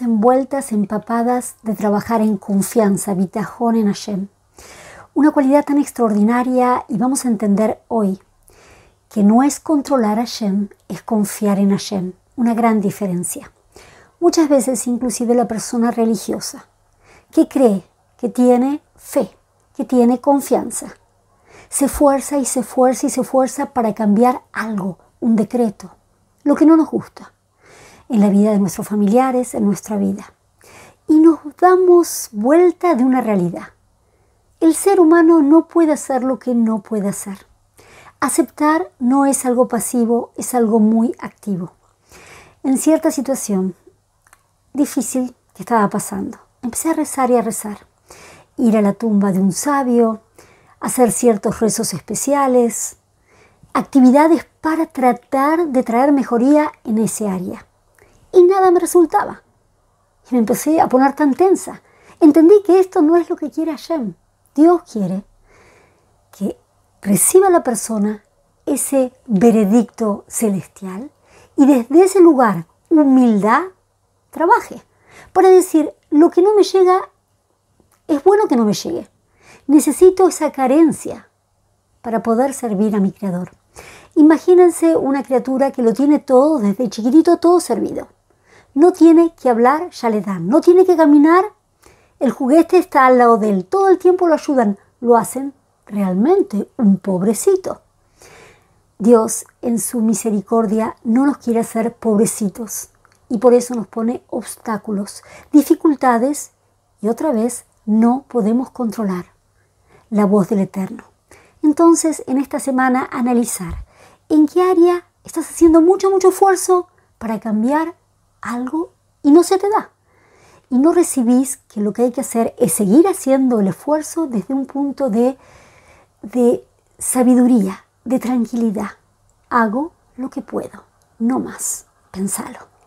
envueltas, empapadas de trabajar en confianza, bitajón en Hashem. Una cualidad tan extraordinaria y vamos a entender hoy que no es controlar a Hashem, es confiar en Hashem. Una gran diferencia. Muchas veces inclusive la persona religiosa que cree que tiene fe, que tiene confianza, se fuerza y se fuerza y se fuerza para cambiar algo, un decreto, lo que no nos gusta en la vida de nuestros familiares, en nuestra vida. Y nos damos vuelta de una realidad. El ser humano no puede hacer lo que no puede hacer. Aceptar no es algo pasivo, es algo muy activo. En cierta situación difícil que estaba pasando, empecé a rezar y a rezar. Ir a la tumba de un sabio, hacer ciertos rezos especiales, actividades para tratar de traer mejoría en ese área y nada me resultaba. Y me empecé a poner tan tensa. Entendí que esto no es lo que quiere Hashem. Dios quiere que reciba la persona ese veredicto celestial y desde ese lugar, humildad, trabaje. Para decir, lo que no me llega, es bueno que no me llegue. Necesito esa carencia para poder servir a mi Creador. Imagínense una criatura que lo tiene todo, desde chiquitito todo servido. No tiene que hablar ya le dan. no tiene que caminar. El juguete está al lado de él, todo el tiempo lo ayudan, lo hacen realmente un pobrecito. Dios en su misericordia no nos quiere hacer pobrecitos y por eso nos pone obstáculos, dificultades y otra vez no podemos controlar la voz del Eterno. Entonces, en esta semana analizar en qué área estás haciendo mucho, mucho esfuerzo para cambiar algo y no se te da. Y no recibís que lo que hay que hacer es seguir haciendo el esfuerzo desde un punto de, de sabiduría, de tranquilidad. Hago lo que puedo, no más. Pensalo.